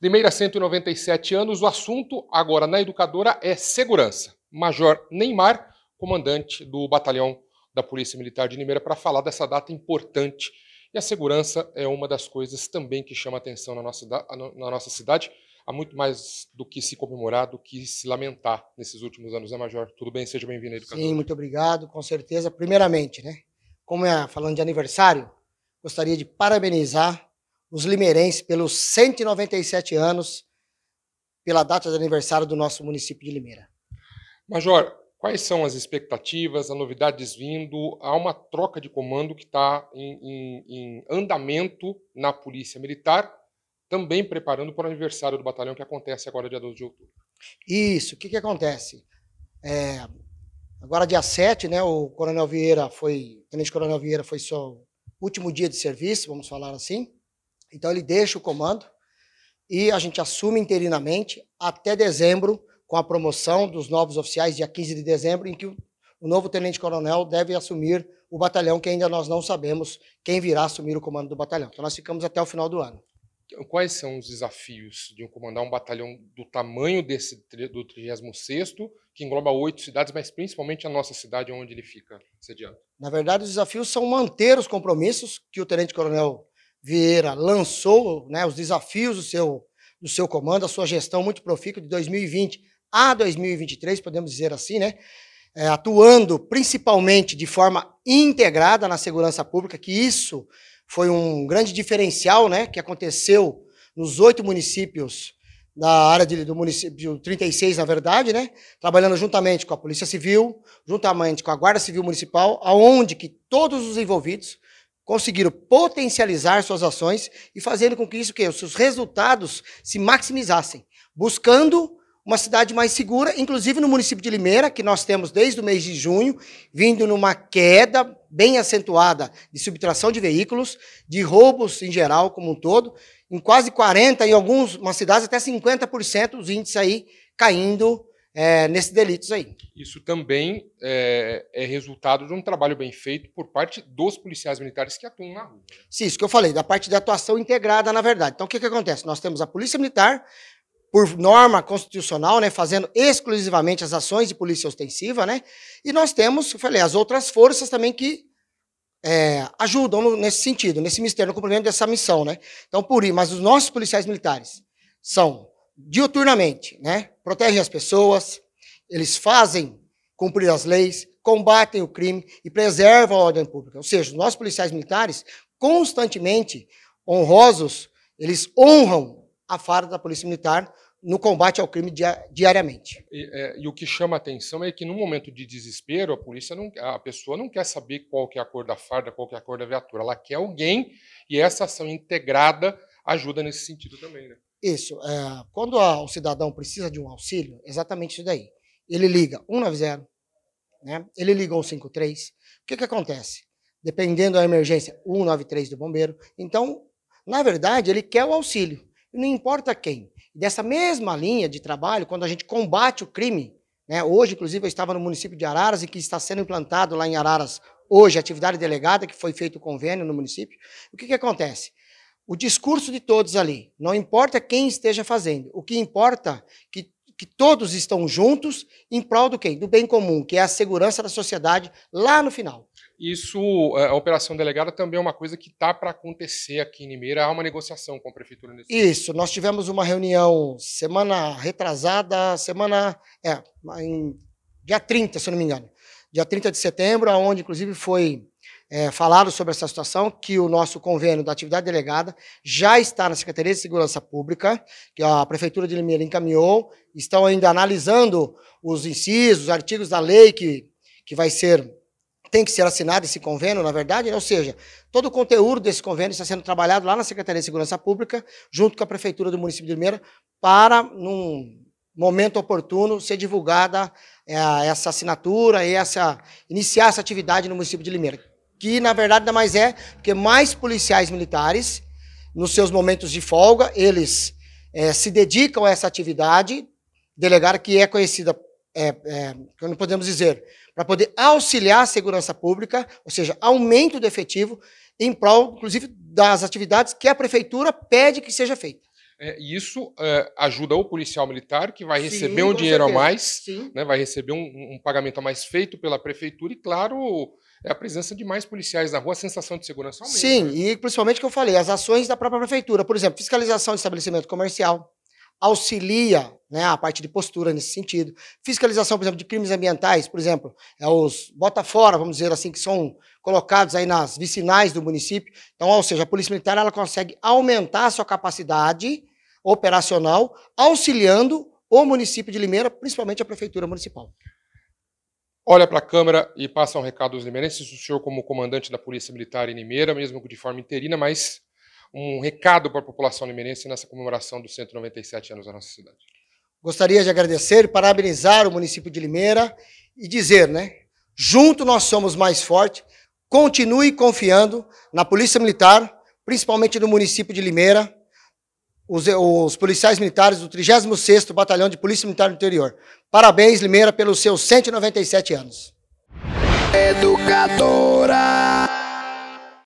Limeira, 197 anos. O assunto agora na educadora é segurança. Major Neymar, comandante do batalhão da Polícia Militar de Limeira, para falar dessa data importante. E a segurança é uma das coisas também que chama atenção na nossa, na nossa cidade. Há muito mais do que se comemorar, do que se lamentar nesses últimos anos, né, Major? Tudo bem? Seja bem-vindo à educadora. Sim, muito obrigado, com certeza. Primeiramente, né? Como é falando de aniversário, gostaria de parabenizar os limeirenses pelos 197 anos, pela data de aniversário do nosso município de Limeira. Major, quais são as expectativas, as novidades vindo? Há uma troca de comando que está em, em, em andamento na Polícia Militar, também preparando para o aniversário do batalhão que acontece agora dia 12 de outubro. Isso, o que, que acontece? É, agora dia 7, né, o Coronel Vieira foi, o Tenente Coronel Vieira foi seu último dia de serviço, vamos falar assim, então ele deixa o comando e a gente assume interinamente até dezembro, com a promoção dos novos oficiais, dia 15 de dezembro, em que o novo tenente-coronel deve assumir o batalhão, que ainda nós não sabemos quem virá assumir o comando do batalhão. Então nós ficamos até o final do ano. Então, quais são os desafios de comandar um batalhão do tamanho desse do 36º, que engloba oito cidades, mas principalmente a nossa cidade onde ele fica sediado? Na verdade, os desafios são manter os compromissos que o tenente-coronel Vieira lançou né, os desafios do seu, do seu comando, a sua gestão muito profícua de 2020 a 2023, podemos dizer assim, né? É, atuando principalmente de forma integrada na segurança pública, que isso foi um grande diferencial né, que aconteceu nos oito municípios da área de, do município 36, na verdade, né, trabalhando juntamente com a Polícia Civil, juntamente com a Guarda Civil Municipal, aonde que todos os envolvidos, conseguiram potencializar suas ações e fazendo com que isso, que os seus resultados se maximizassem, buscando uma cidade mais segura, inclusive no município de Limeira, que nós temos desde o mês de junho, vindo numa queda bem acentuada de subtração de veículos, de roubos em geral, como um todo, em quase 40, em algumas cidades até 50% os índices aí caindo é, nesses delitos aí. Isso também é, é, resultado de um trabalho bem feito por parte dos policiais militares que atuam na rua. Sim, isso que eu falei, da parte da atuação integrada, na verdade. Então, o que, que acontece? Nós temos a Polícia Militar, por norma constitucional, né, fazendo exclusivamente as ações de polícia ostensiva, né, e nós temos, eu falei, as outras forças também que é, ajudam no, nesse sentido, nesse mistério, no cumprimento dessa missão. Né. Então, por ir, mas os nossos policiais militares são diuturnamente, né? Protegem as pessoas, eles fazem cumprir as leis, combatem o crime e preservam a ordem pública. Ou seja, nós policiais militares, constantemente honrosos, eles honram a farda da Polícia Militar no combate ao crime diariamente. E, é, e, o que chama a atenção é que no momento de desespero a polícia não, a pessoa não quer saber qual que é a cor da farda, qual que é a cor da viatura, ela quer alguém e essa ação integrada ajuda nesse sentido também, né? Isso. É, quando a, o cidadão precisa de um auxílio, exatamente isso daí. Ele liga 190, né? ele liga 153. O que, que acontece? Dependendo da emergência, 193 do bombeiro. Então, na verdade, ele quer o auxílio, não importa quem. Dessa mesma linha de trabalho, quando a gente combate o crime, né? hoje, inclusive, eu estava no município de Araras, e que está sendo implantado lá em Araras, hoje, atividade delegada, que foi feito o convênio no município. O que, que acontece? o discurso de todos ali. Não importa quem esteja fazendo. O que importa é que, que todos estão juntos em prol do quem? Do bem comum, que é a segurança da sociedade lá no final. Isso, é, a operação delegada também é uma coisa que está para acontecer aqui em Nimeira. Há uma negociação com a prefeitura nesse Isso, nós tivemos uma reunião semana retrasada, semana. É, em, dia 30, se eu não me engano. Dia 30 de setembro, onde inclusive foi é, falaram sobre essa situação, que o nosso convênio da atividade delegada já está na Secretaria de Segurança Pública, que a Prefeitura de Limeira encaminhou, estão ainda analisando os incisos, os artigos da lei que, que vai ser tem que ser assinado esse convênio, na verdade, né? ou seja, todo o conteúdo desse convênio está sendo trabalhado lá na Secretaria de Segurança Pública, junto com a Prefeitura do município de Limeira, para, num momento oportuno, ser divulgada é, essa assinatura e essa, iniciar essa atividade no município de Limeira que na verdade nada mais é porque mais policiais militares, nos seus momentos de folga, eles é, se dedicam a essa atividade delegada que é conhecida, é, é, que não podemos dizer, para poder auxiliar a segurança pública, ou seja, aumento do efetivo em prol, inclusive, das atividades que a prefeitura pede que seja feita. É, isso é, ajuda o policial militar, que vai receber Sim, um dinheiro certeza. a mais, né, vai receber um, um, pagamento a mais feito pela prefeitura e, claro, é a presença de mais policiais na rua, a sensação de segurança aumenta. Sim, né? e principalmente o que eu falei, as ações da própria prefeitura. Por exemplo, fiscalização de estabelecimento comercial, auxilia né, a parte de postura nesse sentido. Fiscalização, por exemplo, de crimes ambientais, por exemplo, é os bota fora, vamos dizer assim, que são colocados aí nas vicinais do município. Então, ou seja, a Polícia Militar ela consegue aumentar a sua capacidade operacional, auxiliando o município de Limeira, principalmente a prefeitura municipal olha para a câmara e passa um recado aos limeirenses, o senhor como comandante da Polícia Militar em Limeira, mesmo de forma interina, mas um recado para a população limeirense nessa comemoração dos 197 anos da nossa cidade. Gostaria de agradecer, parabenizar o município de Limeira e dizer, né? Junto nós somos mais fortes. Continue confiando na Polícia Militar, principalmente no município de Limeira, os, eh, os policiais militares do 36º Batalhão de Polícia Militar do Interior. Parabéns, Limeira, pelos seus 197 anos. Educadora!